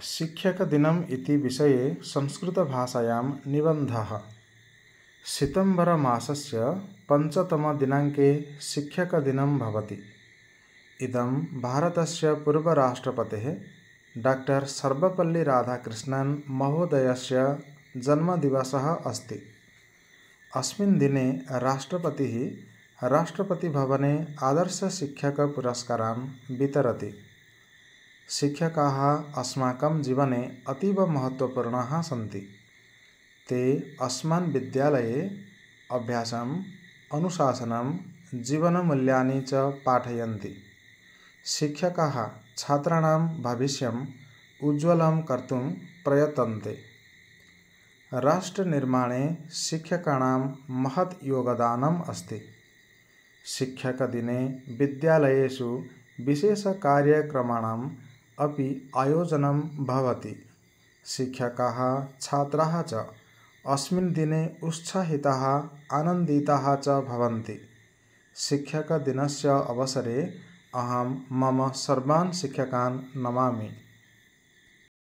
शिक्षक दिनम इति विषये संस्कृतभाषायां निबन्धः सितम्बरमासस्य पञ्चतमदिनाङ्के शिक्षकदिनं भवति इदं भारतस्य पूर्वराष्ट्रपतेः डाक्टर् सर्वपल्लिराधाकृष्णन् महोदयस्य जन्मदिवसः अस्ति अस्मिन् दिने राष्ट्रपतिः शिक्षक आदर्शशिक्षकपुरस्कारान् वितरति शिक्षक अस्माक जीवने अतीब महत्वपूर्ण सी ते अस्मान् विद्यालये अभ्यासम् अनुशासनं जीवनमूल्यानि च शिक्षक शिक्षकाः भविष्य उज्ज्वल उज्ज्वलं कर्तुं प्रयतन्ते राष्ट्रनिर्माणे शिक्षकाणां महत् योगदानम् अस्ति शिक्षकदिने विद्यालयेषु विशेषकार्यक्रमाणां अभी आयोजन भवती शिक्षक छात्र च अस्मिन् आनंदिता उत्साहिताः शिक्षक दिन से अवसरे अहम मम सर्वान् शिक्षकान् नमामि